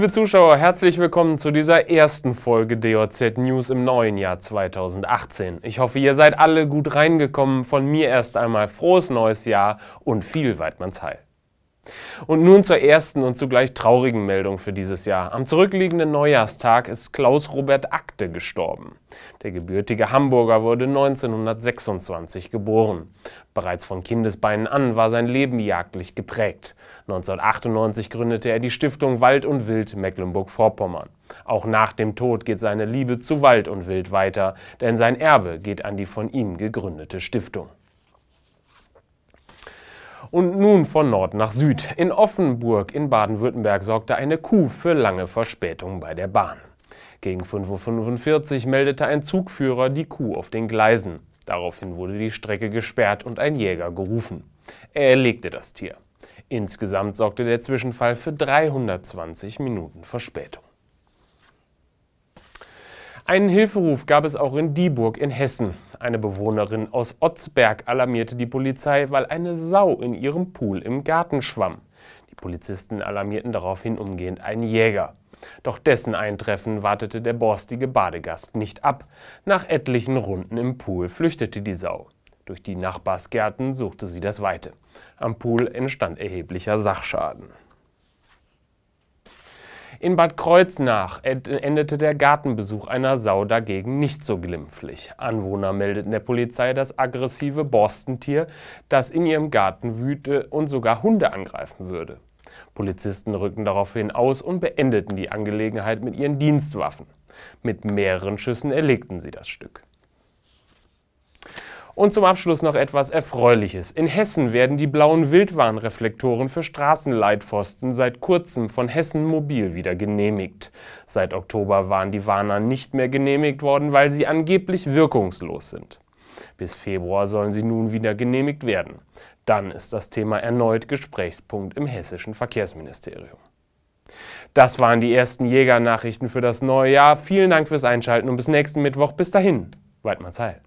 Liebe Zuschauer, herzlich willkommen zu dieser ersten Folge DOZ News im neuen Jahr 2018. Ich hoffe, ihr seid alle gut reingekommen. Von mir erst einmal frohes neues Jahr und viel Weidmannsheil. Und nun zur ersten und zugleich traurigen Meldung für dieses Jahr. Am zurückliegenden Neujahrstag ist Klaus Robert Akte gestorben. Der gebürtige Hamburger wurde 1926 geboren. Bereits von Kindesbeinen an war sein Leben jagdlich geprägt. 1998 gründete er die Stiftung Wald und Wild Mecklenburg-Vorpommern. Auch nach dem Tod geht seine Liebe zu Wald und Wild weiter, denn sein Erbe geht an die von ihm gegründete Stiftung. Und nun von Nord nach Süd. In Offenburg in Baden-Württemberg sorgte eine Kuh für lange Verspätung bei der Bahn. Gegen 5.45 Uhr meldete ein Zugführer die Kuh auf den Gleisen. Daraufhin wurde die Strecke gesperrt und ein Jäger gerufen. Er legte das Tier. Insgesamt sorgte der Zwischenfall für 320 Minuten Verspätung. Einen Hilferuf gab es auch in Dieburg in Hessen. Eine Bewohnerin aus Otzberg alarmierte die Polizei, weil eine Sau in ihrem Pool im Garten schwamm. Die Polizisten alarmierten daraufhin umgehend einen Jäger. Doch dessen Eintreffen wartete der borstige Badegast nicht ab. Nach etlichen Runden im Pool flüchtete die Sau. Durch die Nachbarsgärten suchte sie das Weite. Am Pool entstand erheblicher Sachschaden. In Bad Kreuznach endete der Gartenbesuch einer Sau dagegen nicht so glimpflich. Anwohner meldeten der Polizei das aggressive Borstentier, das in ihrem Garten wüte und sogar Hunde angreifen würde. Polizisten rückten daraufhin aus und beendeten die Angelegenheit mit ihren Dienstwaffen. Mit mehreren Schüssen erlegten sie das Stück. Und zum Abschluss noch etwas Erfreuliches. In Hessen werden die blauen Wildwarnreflektoren für Straßenleitpfosten seit kurzem von Hessen Mobil wieder genehmigt. Seit Oktober waren die Warner nicht mehr genehmigt worden, weil sie angeblich wirkungslos sind. Bis Februar sollen sie nun wieder genehmigt werden. Dann ist das Thema erneut Gesprächspunkt im hessischen Verkehrsministerium. Das waren die ersten Jägernachrichten für das neue Jahr. Vielen Dank fürs Einschalten und bis nächsten Mittwoch. Bis dahin, Weidmanns Heil.